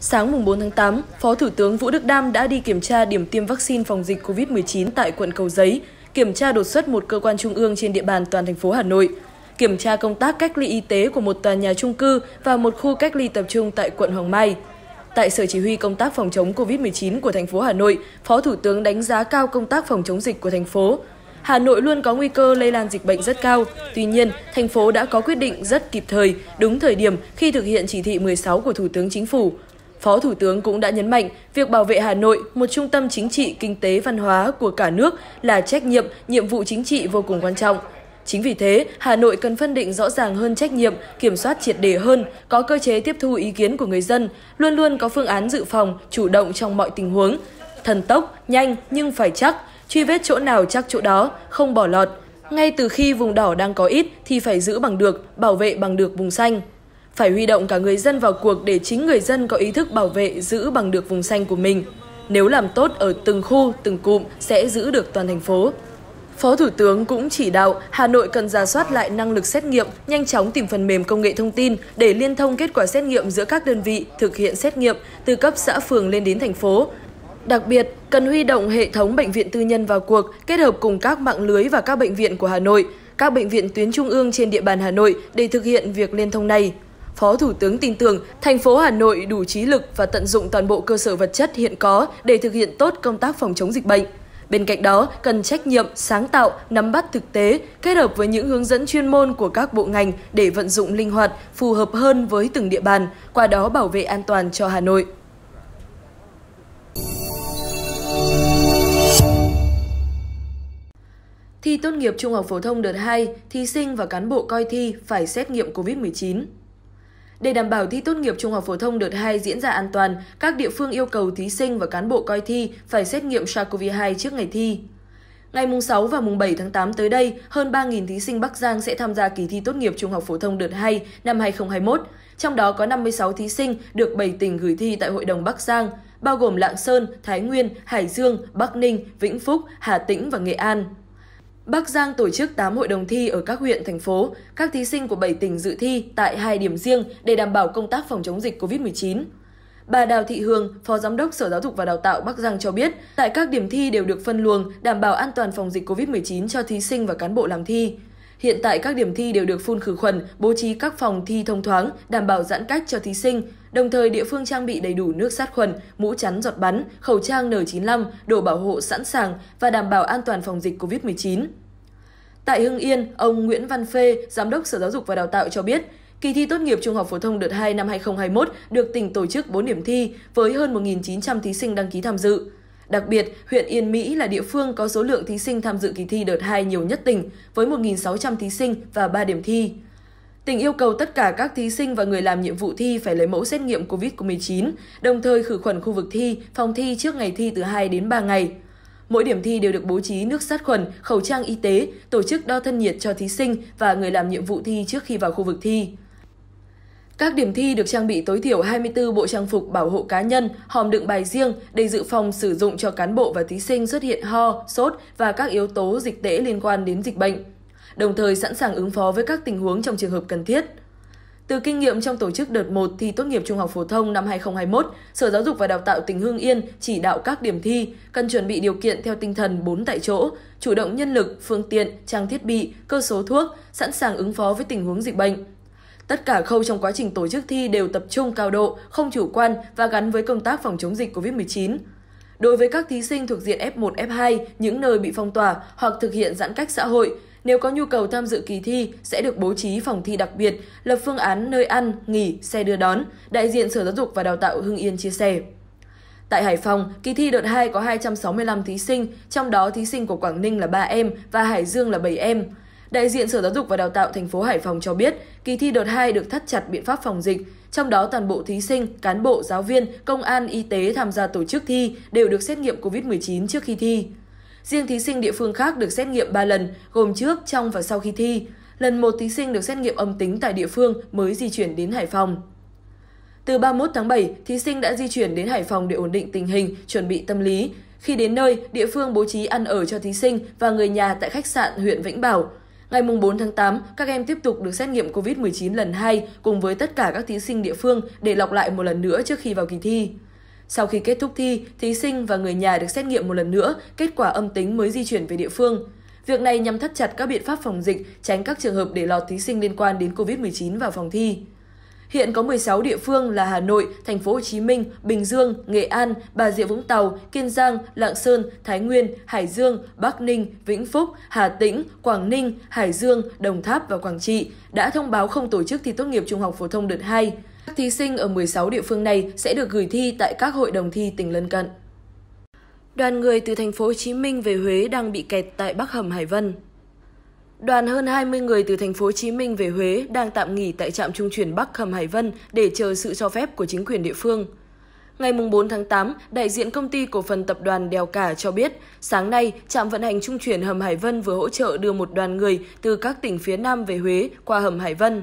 Sáng mùng 4 tháng 8, Phó Thủ tướng Vũ Đức Đam đã đi kiểm tra điểm tiêm vaccine phòng dịch COVID-19 tại quận Cầu Giấy, kiểm tra đột xuất một cơ quan trung ương trên địa bàn toàn thành phố Hà Nội, kiểm tra công tác cách ly y tế của một tòa nhà trung cư và một khu cách ly tập trung tại quận Hoàng Mai. Tại Sở Chỉ huy Công tác phòng chống COVID-19 của thành phố Hà Nội, Phó Thủ tướng đánh giá cao công tác phòng chống dịch của thành phố. Hà Nội luôn có nguy cơ lây lan dịch bệnh rất cao. Tuy nhiên, thành phố đã có quyết định rất kịp thời, đúng thời điểm khi thực hiện chỉ thị 16 của Thủ tướng Chính phủ – Phó Thủ tướng cũng đã nhấn mạnh việc bảo vệ Hà Nội, một trung tâm chính trị, kinh tế, văn hóa của cả nước là trách nhiệm, nhiệm vụ chính trị vô cùng quan trọng. Chính vì thế, Hà Nội cần phân định rõ ràng hơn trách nhiệm, kiểm soát triệt đề hơn, có cơ chế tiếp thu ý kiến của người dân, luôn luôn có phương án dự phòng, chủ động trong mọi tình huống. Thần tốc, nhanh nhưng phải chắc, truy vết chỗ nào chắc chỗ đó, không bỏ lọt. Ngay từ khi vùng đỏ đang có ít thì phải giữ bằng được, bảo vệ bằng được vùng xanh phải huy động cả người dân vào cuộc để chính người dân có ý thức bảo vệ giữ bằng được vùng xanh của mình. Nếu làm tốt ở từng khu, từng cụm sẽ giữ được toàn thành phố. Phó Thủ tướng cũng chỉ đạo Hà Nội cần ra soát lại năng lực xét nghiệm, nhanh chóng tìm phần mềm công nghệ thông tin để liên thông kết quả xét nghiệm giữa các đơn vị thực hiện xét nghiệm từ cấp xã phường lên đến thành phố. Đặc biệt, cần huy động hệ thống bệnh viện tư nhân vào cuộc kết hợp cùng các mạng lưới và các bệnh viện của Hà Nội, các bệnh viện tuyến trung ương trên địa bàn Hà Nội để thực hiện việc liên thông này. Phó Thủ tướng tin tưởng thành phố Hà Nội đủ trí lực và tận dụng toàn bộ cơ sở vật chất hiện có để thực hiện tốt công tác phòng chống dịch bệnh. Bên cạnh đó, cần trách nhiệm, sáng tạo, nắm bắt thực tế, kết hợp với những hướng dẫn chuyên môn của các bộ ngành để vận dụng linh hoạt, phù hợp hơn với từng địa bàn, qua đó bảo vệ an toàn cho Hà Nội. Thi tốt nghiệp trung học phổ thông đợt 2, thí sinh và cán bộ coi thi phải xét nghiệm COVID-19. Để đảm bảo thi tốt nghiệp trung học phổ thông đợt 2 diễn ra an toàn, các địa phương yêu cầu thí sinh và cán bộ coi thi phải xét nghiệm SARS-CoV-2 trước ngày thi. Ngày mùng 6 và mùng 7 tháng 8 tới đây, hơn 3.000 thí sinh Bắc Giang sẽ tham gia kỳ thi tốt nghiệp trung học phổ thông đợt 2 năm 2021. Trong đó có 56 thí sinh được 7 tỉnh gửi thi tại Hội đồng Bắc Giang, bao gồm Lạng Sơn, Thái Nguyên, Hải Dương, Bắc Ninh, Vĩnh Phúc, Hà Tĩnh và Nghệ An. Bắc Giang tổ chức 8 hội đồng thi ở các huyện, thành phố. Các thí sinh của 7 tỉnh dự thi tại hai điểm riêng để đảm bảo công tác phòng chống dịch COVID-19. Bà Đào Thị Hương, Phó Giám đốc Sở Giáo dục và Đào tạo Bắc Giang cho biết, tại các điểm thi đều được phân luồng, đảm bảo an toàn phòng dịch COVID-19 cho thí sinh và cán bộ làm thi. Hiện tại các điểm thi đều được phun khử khuẩn, bố trí các phòng thi thông thoáng, đảm bảo giãn cách cho thí sinh. Đồng thời địa phương trang bị đầy đủ nước sát khuẩn, mũ chắn giọt bắn, khẩu trang N95, đồ bảo hộ sẵn sàng và đảm bảo an toàn phòng dịch COVID-19. Tại Hưng Yên, ông Nguyễn Văn Phê, Giám đốc Sở Giáo dục và Đào tạo cho biết, Kỳ thi tốt nghiệp trung học phổ thông đợt 2 năm 2021 được tỉnh tổ chức 4 điểm thi với hơn 1.900 thí sinh đăng ký tham dự. Đặc biệt, huyện Yên Mỹ là địa phương có số lượng thí sinh tham dự kỳ thi đợt 2 nhiều nhất tỉnh, với 1.600 thí sinh và 3 điểm thi. Tỉnh yêu cầu tất cả các thí sinh và người làm nhiệm vụ thi phải lấy mẫu xét nghiệm COVID-19, đồng thời khử khuẩn khu vực thi, phòng thi trước ngày thi từ 2 đến 3 ngày. Mỗi điểm thi đều được bố trí nước sát khuẩn, khẩu trang y tế, tổ chức đo thân nhiệt cho thí sinh và người làm nhiệm vụ thi trước khi vào khu vực thi. Các điểm thi được trang bị tối thiểu 24 bộ trang phục bảo hộ cá nhân, hòm đựng bài riêng để dự phòng sử dụng cho cán bộ và thí sinh xuất hiện ho, sốt và các yếu tố dịch tễ liên quan đến dịch bệnh, đồng thời sẵn sàng ứng phó với các tình huống trong trường hợp cần thiết. Từ kinh nghiệm trong tổ chức đợt 1 thi tốt nghiệp trung học phổ thông năm 2021, Sở Giáo dục và Đào tạo tỉnh Hưng Yên chỉ đạo các điểm thi cần chuẩn bị điều kiện theo tinh thần 4 tại chỗ, chủ động nhân lực, phương tiện, trang thiết bị, cơ số thuốc, sẵn sàng ứng phó với tình huống dịch bệnh Tất cả khâu trong quá trình tổ chức thi đều tập trung cao độ, không chủ quan và gắn với công tác phòng chống dịch COVID-19. Đối với các thí sinh thuộc diện F1, F2, những nơi bị phong tỏa hoặc thực hiện giãn cách xã hội, nếu có nhu cầu tham dự kỳ thi sẽ được bố trí phòng thi đặc biệt, lập phương án nơi ăn, nghỉ, xe đưa đón, đại diện Sở Giáo dục và Đào tạo Hưng Yên chia sẻ. Tại Hải Phòng, kỳ thi đợt 2 có 265 thí sinh, trong đó thí sinh của Quảng Ninh là 3 em và Hải Dương là 7 em. Đại diện Sở Giáo dục và Đào tạo thành phố Hải Phòng cho biết, kỳ thi đợt 2 được thắt chặt biện pháp phòng dịch, trong đó toàn bộ thí sinh, cán bộ, giáo viên, công an, y tế tham gia tổ chức thi đều được xét nghiệm COVID-19 trước khi thi. Riêng thí sinh địa phương khác được xét nghiệm 3 lần, gồm trước, trong và sau khi thi. Lần một thí sinh được xét nghiệm âm tính tại địa phương mới di chuyển đến Hải Phòng. Từ 31 tháng 7, thí sinh đã di chuyển đến Hải Phòng để ổn định tình hình, chuẩn bị tâm lý. Khi đến nơi, địa phương bố trí ăn ở cho thí sinh và người nhà tại khách sạn huyện Vĩnh Bảo. Ngày 4 tháng 8, các em tiếp tục được xét nghiệm COVID-19 lần 2 cùng với tất cả các thí sinh địa phương để lọc lại một lần nữa trước khi vào kỳ thi. Sau khi kết thúc thi, thí sinh và người nhà được xét nghiệm một lần nữa, kết quả âm tính mới di chuyển về địa phương. Việc này nhằm thắt chặt các biện pháp phòng dịch, tránh các trường hợp để lọt thí sinh liên quan đến COVID-19 vào phòng thi. Hiện có 16 địa phương là Hà Nội, Thành phố Hồ Chí Minh, Bình Dương, Nghệ An, Bà Rịa Vũng Tàu, Kiên Giang, Lạng Sơn, Thái Nguyên, Hải Dương, Bắc Ninh, Vĩnh Phúc, Hà Tĩnh, Quảng Ninh, Hải Dương, Đồng Tháp và Quảng Trị đã thông báo không tổ chức thi tốt nghiệp trung học phổ thông đợt 2. Các thí sinh ở 16 địa phương này sẽ được gửi thi tại các hội đồng thi tỉnh lân cận. Đoàn người từ thành phố Hồ Chí Minh về Huế đang bị kẹt tại Bắc Hầm Hải Vân. Đoàn hơn 20 người từ thành phố Hồ Chí Minh về Huế đang tạm nghỉ tại trạm trung chuyển Bắc Hầm Hải Vân để chờ sự cho phép của chính quyền địa phương. Ngày 4 tháng 8, đại diện công ty cổ phần tập đoàn Đèo Cả cho biết, sáng nay, trạm vận hành trung chuyển Hầm Hải Vân vừa hỗ trợ đưa một đoàn người từ các tỉnh phía Nam về Huế qua Hầm Hải Vân.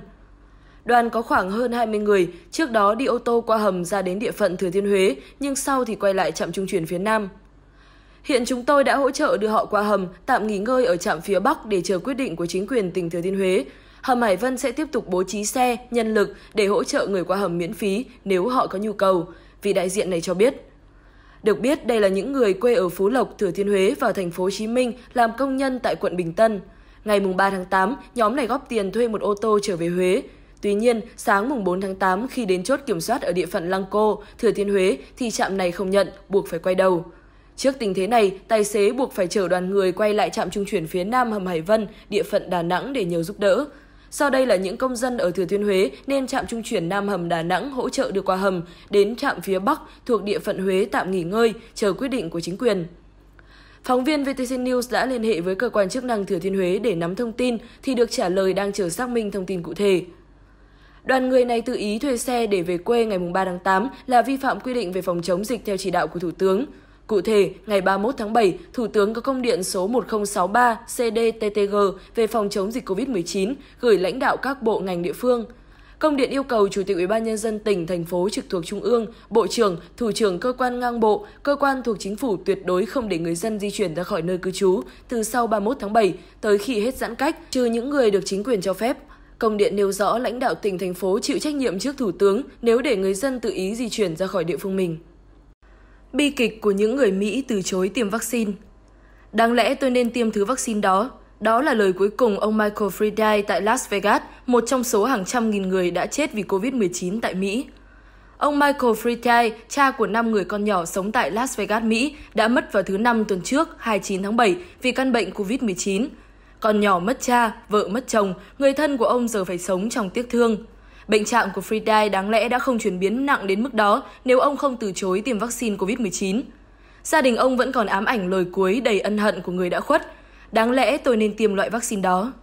Đoàn có khoảng hơn 20 người, trước đó đi ô tô qua hầm ra đến địa phận Thừa Thiên Huế, nhưng sau thì quay lại trạm trung chuyển phía Nam. Hiện chúng tôi đã hỗ trợ đưa họ qua hầm, tạm nghỉ ngơi ở trạm phía Bắc để chờ quyết định của chính quyền tỉnh Thừa Thiên Huế. Hầm Hải Vân sẽ tiếp tục bố trí xe, nhân lực để hỗ trợ người qua hầm miễn phí nếu họ có nhu cầu, vị đại diện này cho biết. Được biết, đây là những người quê ở Phú Lộc, Thừa Thiên Huế và thành phố Hồ Chí Minh làm công nhân tại quận Bình Tân. Ngày 3 tháng 8, nhóm này góp tiền thuê một ô tô trở về Huế. Tuy nhiên, sáng mùng 4 tháng 8 khi đến chốt kiểm soát ở địa phận Lăng Cô, Thừa Thiên Huế thì trạm này không nhận, buộc phải quay đầu. Trước tình thế này, tài xế buộc phải chở đoàn người quay lại trạm trung chuyển phía Nam Hầm Hải Vân, địa phận Đà Nẵng để nhờ giúp đỡ. Sau đây là những công dân ở Thừa Thiên Huế nên trạm trung chuyển Nam Hầm Đà Nẵng hỗ trợ được qua hầm, đến trạm phía Bắc thuộc địa phận Huế tạm nghỉ ngơi, chờ quyết định của chính quyền. Phóng viên VTC News đã liên hệ với cơ quan chức năng Thừa Thiên Huế để nắm thông tin thì được trả lời đang chờ xác minh thông tin cụ thể. Đoàn người này tự ý thuê xe để về quê ngày 3 tháng 8 là vi phạm quy định về phòng chống dịch theo chỉ đạo của Thủ tướng. Cụ thể, ngày 31 tháng 7, Thủ tướng có công điện số 1063 CDTTG về phòng chống dịch COVID-19 gửi lãnh đạo các bộ ngành địa phương. Công điện yêu cầu Chủ tịch Ủy ban nhân dân tỉnh, thành phố trực thuộc Trung ương, Bộ trưởng, Thủ trưởng cơ quan ngang bộ, cơ quan thuộc chính phủ tuyệt đối không để người dân di chuyển ra khỏi nơi cư trú từ sau 31 tháng 7 tới khi hết giãn cách, trừ những người được chính quyền cho phép. Công điện nêu rõ lãnh đạo tỉnh, thành phố chịu trách nhiệm trước Thủ tướng nếu để người dân tự ý di chuyển ra khỏi địa phương mình bi kịch của những người Mỹ từ chối tiêm vaccine. Đáng lẽ tôi nên tiêm thứ vaccine đó, đó là lời cuối cùng ông Michael Friday tại Las Vegas, một trong số hàng trăm nghìn người đã chết vì COVID-19 tại Mỹ. Ông Michael Friday, cha của 5 người con nhỏ sống tại Las Vegas, Mỹ, đã mất vào thứ Năm tuần trước, 29 tháng 7, vì căn bệnh COVID-19. Con nhỏ mất cha, vợ mất chồng, người thân của ông giờ phải sống trong tiếc thương. Bệnh trạng của Friday đáng lẽ đã không chuyển biến nặng đến mức đó nếu ông không từ chối tiêm vaccine COVID-19. Gia đình ông vẫn còn ám ảnh lời cuối đầy ân hận của người đã khuất. Đáng lẽ tôi nên tiêm loại vaccine đó.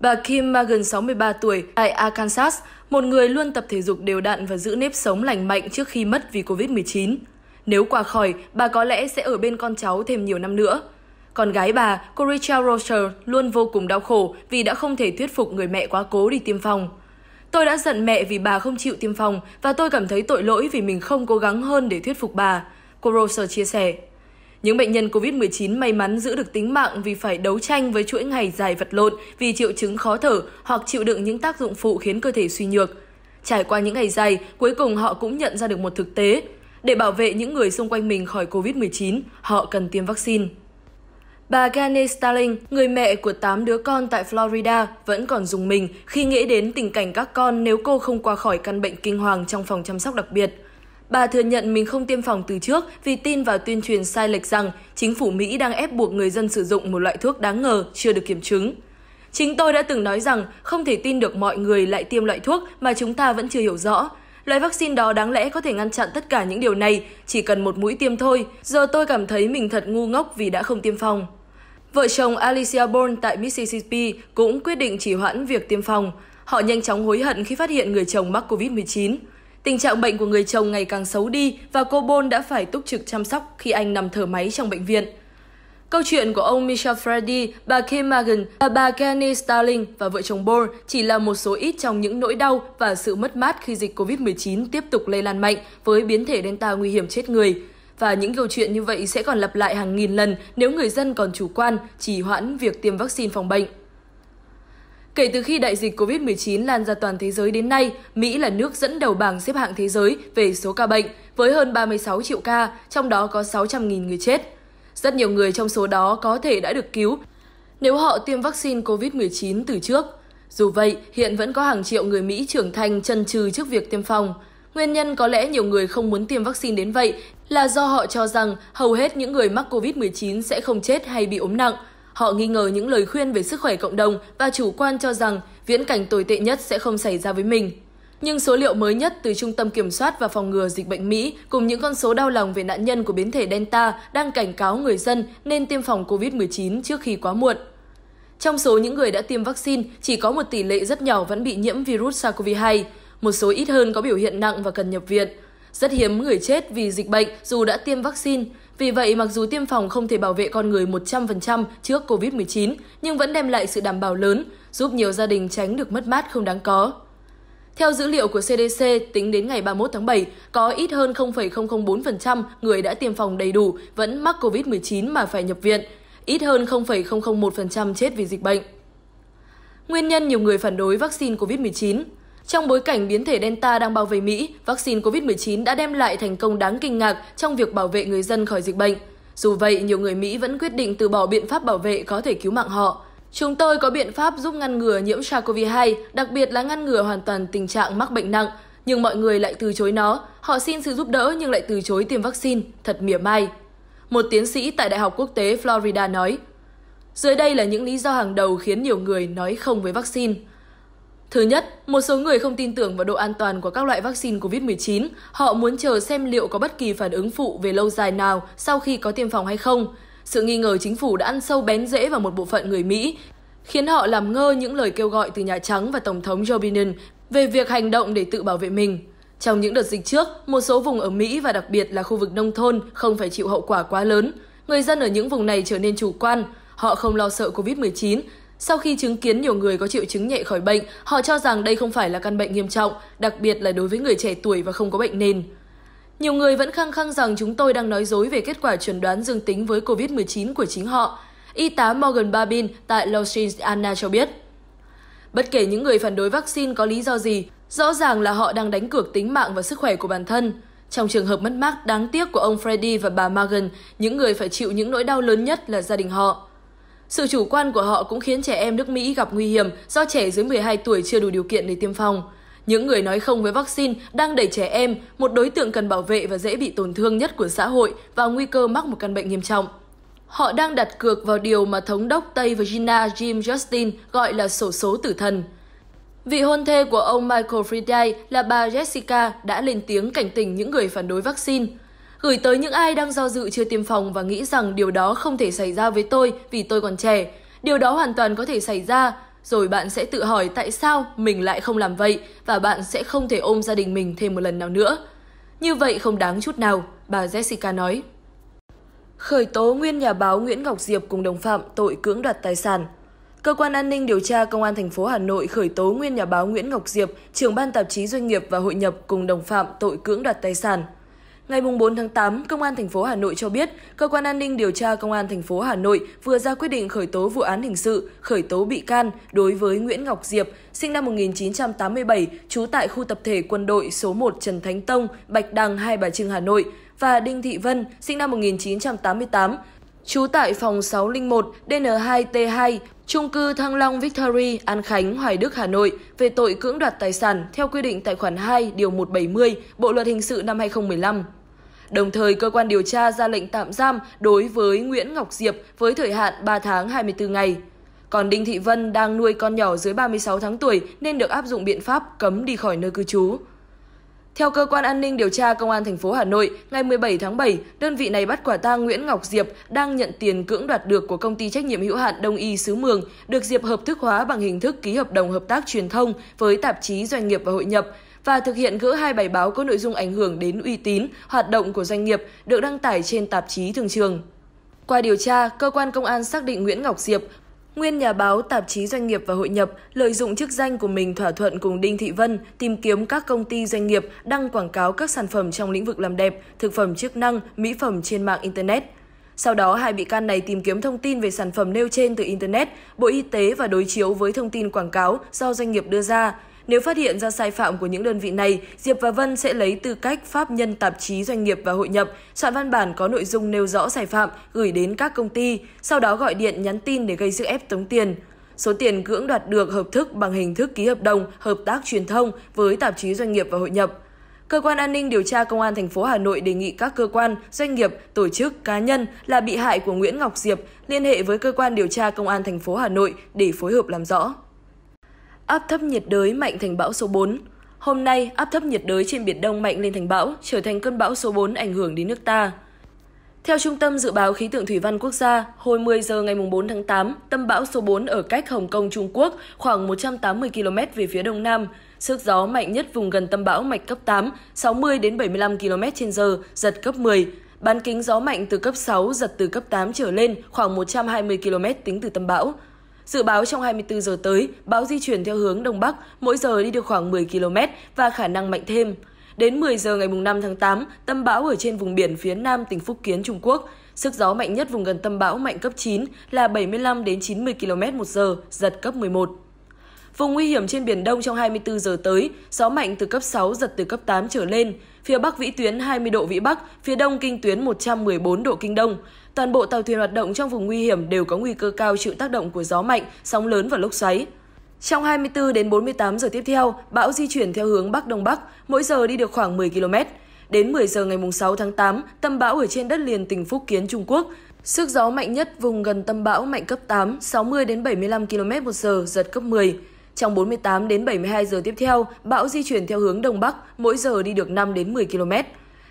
Bà Kim Morgan, 63 tuổi, tại Arkansas, một người luôn tập thể dục đều đặn và giữ nếp sống lành mạnh trước khi mất vì COVID-19. Nếu qua khỏi, bà có lẽ sẽ ở bên con cháu thêm nhiều năm nữa. Con gái bà, cô Rachel Rocher, luôn vô cùng đau khổ vì đã không thể thuyết phục người mẹ quá cố đi tiêm phòng. Tôi đã giận mẹ vì bà không chịu tiêm phòng và tôi cảm thấy tội lỗi vì mình không cố gắng hơn để thuyết phục bà, cô Roser chia sẻ. Những bệnh nhân COVID-19 may mắn giữ được tính mạng vì phải đấu tranh với chuỗi ngày dài vật lộn vì triệu chứng khó thở hoặc chịu đựng những tác dụng phụ khiến cơ thể suy nhược. Trải qua những ngày dài, cuối cùng họ cũng nhận ra được một thực tế. Để bảo vệ những người xung quanh mình khỏi COVID-19, họ cần tiêm vaccine. Bà Gane Starling, người mẹ của 8 đứa con tại Florida, vẫn còn dùng mình khi nghĩ đến tình cảnh các con nếu cô không qua khỏi căn bệnh kinh hoàng trong phòng chăm sóc đặc biệt. Bà thừa nhận mình không tiêm phòng từ trước vì tin vào tuyên truyền sai lệch rằng chính phủ Mỹ đang ép buộc người dân sử dụng một loại thuốc đáng ngờ chưa được kiểm chứng. Chính tôi đã từng nói rằng không thể tin được mọi người lại tiêm loại thuốc mà chúng ta vẫn chưa hiểu rõ. Loại vaccine đó đáng lẽ có thể ngăn chặn tất cả những điều này, chỉ cần một mũi tiêm thôi. Giờ tôi cảm thấy mình thật ngu ngốc vì đã không tiêm phòng. Vợ chồng Alicia Bourne tại Mississippi cũng quyết định trì hoãn việc tiêm phòng. Họ nhanh chóng hối hận khi phát hiện người chồng mắc COVID-19. Tình trạng bệnh của người chồng ngày càng xấu đi và cô Bourne đã phải túc trực chăm sóc khi anh nằm thở máy trong bệnh viện. Câu chuyện của ông Michel Freddy, bà Kim Morgan và bà Kenny Starling và vợ chồng Bourne chỉ là một số ít trong những nỗi đau và sự mất mát khi dịch COVID-19 tiếp tục lây lan mạnh với biến thể Delta nguy hiểm chết người – và những câu chuyện như vậy sẽ còn lặp lại hàng nghìn lần nếu người dân còn chủ quan, trì hoãn việc tiêm vaccine phòng bệnh. Kể từ khi đại dịch COVID-19 lan ra toàn thế giới đến nay, Mỹ là nước dẫn đầu bảng xếp hạng thế giới về số ca bệnh, với hơn 36 triệu ca, trong đó có 600.000 người chết. Rất nhiều người trong số đó có thể đã được cứu nếu họ tiêm vaccine COVID-19 từ trước. Dù vậy, hiện vẫn có hàng triệu người Mỹ trưởng thành chần chừ trước việc tiêm phòng. Nguyên nhân có lẽ nhiều người không muốn tiêm vaccine đến vậy là do họ cho rằng hầu hết những người mắc COVID-19 sẽ không chết hay bị ốm nặng. Họ nghi ngờ những lời khuyên về sức khỏe cộng đồng và chủ quan cho rằng viễn cảnh tồi tệ nhất sẽ không xảy ra với mình. Nhưng số liệu mới nhất từ Trung tâm Kiểm soát và Phòng ngừa Dịch bệnh Mỹ cùng những con số đau lòng về nạn nhân của biến thể Delta đang cảnh cáo người dân nên tiêm phòng COVID-19 trước khi quá muộn. Trong số những người đã tiêm vaccine, chỉ có một tỷ lệ rất nhỏ vẫn bị nhiễm virus SARS-CoV-2. Một số ít hơn có biểu hiện nặng và cần nhập viện. Rất hiếm người chết vì dịch bệnh dù đã tiêm vaccine. Vì vậy, mặc dù tiêm phòng không thể bảo vệ con người 100% trước COVID-19, nhưng vẫn đem lại sự đảm bảo lớn, giúp nhiều gia đình tránh được mất mát không đáng có. Theo dữ liệu của CDC, tính đến ngày 31 tháng 7, có ít hơn 0,004% người đã tiêm phòng đầy đủ vẫn mắc COVID-19 mà phải nhập viện, ít hơn 0,001% chết vì dịch bệnh. Nguyên nhân nhiều người phản đối vaccine COVID-19 trong bối cảnh biến thể Delta đang bao vây Mỹ, vaccine COVID-19 đã đem lại thành công đáng kinh ngạc trong việc bảo vệ người dân khỏi dịch bệnh. Dù vậy, nhiều người Mỹ vẫn quyết định từ bỏ biện pháp bảo vệ có thể cứu mạng họ. Chúng tôi có biện pháp giúp ngăn ngừa nhiễm SARS-CoV-2, đặc biệt là ngăn ngừa hoàn toàn tình trạng mắc bệnh nặng, nhưng mọi người lại từ chối nó. Họ xin sự giúp đỡ nhưng lại từ chối tiêm vaccine, thật mỉa mai. Một tiến sĩ tại Đại học Quốc tế Florida nói, dưới đây là những lý do hàng đầu khiến nhiều người nói không với vaccine. Thứ nhất, một số người không tin tưởng vào độ an toàn của các loại vaccine COVID-19. Họ muốn chờ xem liệu có bất kỳ phản ứng phụ về lâu dài nào sau khi có tiêm phòng hay không. Sự nghi ngờ chính phủ đã ăn sâu bén rễ vào một bộ phận người Mỹ, khiến họ làm ngơ những lời kêu gọi từ Nhà Trắng và Tổng thống Joe Biden về việc hành động để tự bảo vệ mình. Trong những đợt dịch trước, một số vùng ở Mỹ và đặc biệt là khu vực nông thôn không phải chịu hậu quả quá lớn. Người dân ở những vùng này trở nên chủ quan, họ không lo sợ COVID-19, sau khi chứng kiến nhiều người có triệu chứng nhẹ khỏi bệnh, họ cho rằng đây không phải là căn bệnh nghiêm trọng, đặc biệt là đối với người trẻ tuổi và không có bệnh nền. Nhiều người vẫn khăng khăng rằng chúng tôi đang nói dối về kết quả chuẩn đoán dương tính với COVID-19 của chính họ, y tá Morgan Babin tại Los Anna cho biết. Bất kể những người phản đối vaccine có lý do gì, rõ ràng là họ đang đánh cược tính mạng và sức khỏe của bản thân. Trong trường hợp mất mát đáng tiếc của ông Freddy và bà Morgan, những người phải chịu những nỗi đau lớn nhất là gia đình họ. Sự chủ quan của họ cũng khiến trẻ em nước Mỹ gặp nguy hiểm do trẻ dưới 12 tuổi chưa đủ điều kiện để tiêm phòng. Những người nói không với vaccine đang đẩy trẻ em, một đối tượng cần bảo vệ và dễ bị tổn thương nhất của xã hội, vào nguy cơ mắc một căn bệnh nghiêm trọng. Họ đang đặt cược vào điều mà thống đốc Tây Virginia Jim Justin gọi là sổ số tử thần. Vị hôn thê của ông Michael Friday là bà Jessica đã lên tiếng cảnh tỉnh những người phản đối vaccine gửi tới những ai đang do dự chưa tiêm phòng và nghĩ rằng điều đó không thể xảy ra với tôi vì tôi còn trẻ. Điều đó hoàn toàn có thể xảy ra, rồi bạn sẽ tự hỏi tại sao mình lại không làm vậy và bạn sẽ không thể ôm gia đình mình thêm một lần nào nữa. Như vậy không đáng chút nào, bà Jessica nói. Khởi tố nguyên nhà báo Nguyễn Ngọc Diệp cùng đồng phạm tội cưỡng đoạt tài sản. Cơ quan an ninh điều tra Công an thành phố Hà Nội khởi tố nguyên nhà báo Nguyễn Ngọc Diệp, trưởng ban tạp chí doanh nghiệp và hội nhập cùng đồng phạm tội cưỡng đoạt tài sản. Ngày 4 tháng 8, Công an thành phố Hà Nội cho biết, Cơ quan An ninh điều tra Công an thành phố Hà Nội vừa ra quyết định khởi tố vụ án hình sự, khởi tố bị can đối với Nguyễn Ngọc Diệp, sinh năm 1987, trú tại khu tập thể quân đội số 1 Trần Thánh Tông, Bạch Đằng, Hai Bà Trưng, Hà Nội, và Đinh Thị Vân, sinh năm 1988, trú tại phòng 601 DN2T2 Trung cư Thăng Long Victory, An Khánh, Hoài Đức, Hà Nội về tội cưỡng đoạt tài sản theo quy định tại khoản 2, điều 170 Bộ Luật Hình sự năm 2015. Đồng thời, cơ quan điều tra ra lệnh tạm giam đối với Nguyễn Ngọc Diệp với thời hạn 3 tháng 24 ngày. Còn Đinh Thị Vân đang nuôi con nhỏ dưới 36 tháng tuổi nên được áp dụng biện pháp cấm đi khỏi nơi cư trú. Theo cơ quan an ninh điều tra công an thành phố Hà Nội, ngày 17 tháng 7, đơn vị này bắt quả tang Nguyễn Ngọc Diệp đang nhận tiền cưỡng đoạt được của công ty trách nhiệm hữu hạn Đông y xứ Mường, được Diệp hợp thức hóa bằng hình thức ký hợp đồng hợp tác truyền thông với tạp chí Doanh nghiệp và Hội nhập và thực hiện gỡ hai bài báo có nội dung ảnh hưởng đến uy tín, hoạt động của doanh nghiệp được đăng tải trên tạp chí Thường trường. Qua điều tra, cơ quan công an xác định Nguyễn Ngọc Diệp Nguyên nhà báo, tạp chí doanh nghiệp và hội nhập lợi dụng chức danh của mình thỏa thuận cùng Đinh Thị Vân tìm kiếm các công ty doanh nghiệp đăng quảng cáo các sản phẩm trong lĩnh vực làm đẹp, thực phẩm chức năng, mỹ phẩm trên mạng Internet. Sau đó, hai bị can này tìm kiếm thông tin về sản phẩm nêu trên từ Internet, Bộ Y tế và đối chiếu với thông tin quảng cáo do doanh nghiệp đưa ra. Nếu phát hiện ra sai phạm của những đơn vị này, Diệp và Vân sẽ lấy tư cách pháp nhân tạp chí doanh nghiệp và hội nhập, soạn văn bản có nội dung nêu rõ sai phạm gửi đến các công ty, sau đó gọi điện nhắn tin để gây sức ép tống tiền. Số tiền cưỡng đoạt được hợp thức bằng hình thức ký hợp đồng, hợp tác truyền thông với tạp chí doanh nghiệp và hội nhập. Cơ quan an ninh điều tra Công an thành phố Hà Nội đề nghị các cơ quan, doanh nghiệp, tổ chức, cá nhân là bị hại của Nguyễn Ngọc Diệp liên hệ với cơ quan điều tra Công an thành phố Hà Nội để phối hợp làm rõ. Áp thấp nhiệt đới mạnh thành bão số 4 Hôm nay, áp thấp nhiệt đới trên Biển Đông mạnh lên thành bão, trở thành cơn bão số 4 ảnh hưởng đến nước ta. Theo Trung tâm Dự báo Khí tượng Thủy văn Quốc gia, hồi 10 giờ ngày 4 tháng 8, tâm bão số 4 ở cách Hồng Kông, Trung Quốc khoảng 180 km về phía đông nam. Sức gió mạnh nhất vùng gần tâm bão mạnh cấp 8, 60 đến 75 km h giật cấp 10. Bán kính gió mạnh từ cấp 6, giật từ cấp 8 trở lên khoảng 120 km tính từ tâm bão. Dự báo trong 24 giờ tới, bão di chuyển theo hướng Đông Bắc, mỗi giờ đi được khoảng 10 km và khả năng mạnh thêm. Đến 10 giờ ngày 5 tháng 8, tâm bão ở trên vùng biển phía nam tỉnh Phúc Kiến, Trung Quốc. Sức gió mạnh nhất vùng gần tâm bão mạnh cấp 9 là 75 đến 90 km một giờ, giật cấp 11. Vùng nguy hiểm trên Biển Đông trong 24 giờ tới, gió mạnh từ cấp 6, giật từ cấp 8 trở lên. Phía Bắc vĩ tuyến 20 độ Vĩ Bắc, phía Đông kinh tuyến 114 độ Kinh Đông. Toàn bộ tàu thuyền hoạt động trong vùng nguy hiểm đều có nguy cơ cao chịu tác động của gió mạnh, sóng lớn và lốc xoáy. Trong 24 đến 48 giờ tiếp theo, bão di chuyển theo hướng Bắc Đông Bắc, mỗi giờ đi được khoảng 10 km. Đến 10 giờ ngày 6 tháng 8, tâm bão ở trên đất liền tỉnh Phúc Kiến, Trung Quốc. Sức gió mạnh nhất vùng gần tâm bão mạnh cấp 8, 60 đến 75 km một giờ, giật cấp 10. Trong 48 đến 72 giờ tiếp theo, bão di chuyển theo hướng Đông Bắc, mỗi giờ đi được 5 đến 10 km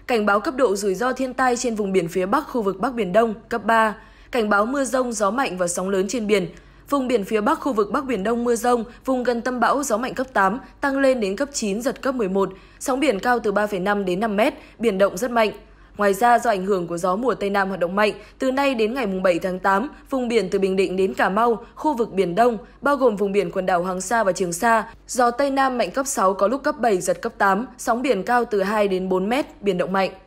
cảnh báo cấp độ rủi ro thiên tai trên vùng biển phía Bắc khu vực Bắc Biển Đông, cấp 3, cảnh báo mưa rông, gió mạnh và sóng lớn trên biển, Vùng biển phía Bắc khu vực Bắc Biển Đông mưa rông, vùng gần tâm bão gió mạnh cấp 8, tăng lên đến cấp 9, giật cấp 11, sóng biển cao từ 3,5 đến 5 mét, biển động rất mạnh. Ngoài ra, do ảnh hưởng của gió mùa Tây Nam hoạt động mạnh, từ nay đến ngày 7 tháng 8, vùng biển từ Bình Định đến Cà Mau, khu vực Biển Đông, bao gồm vùng biển quần đảo Hoàng Sa và Trường Sa, gió Tây Nam mạnh cấp 6 có lúc cấp 7, giật cấp 8, sóng biển cao từ 2 đến 4 mét, biển động mạnh.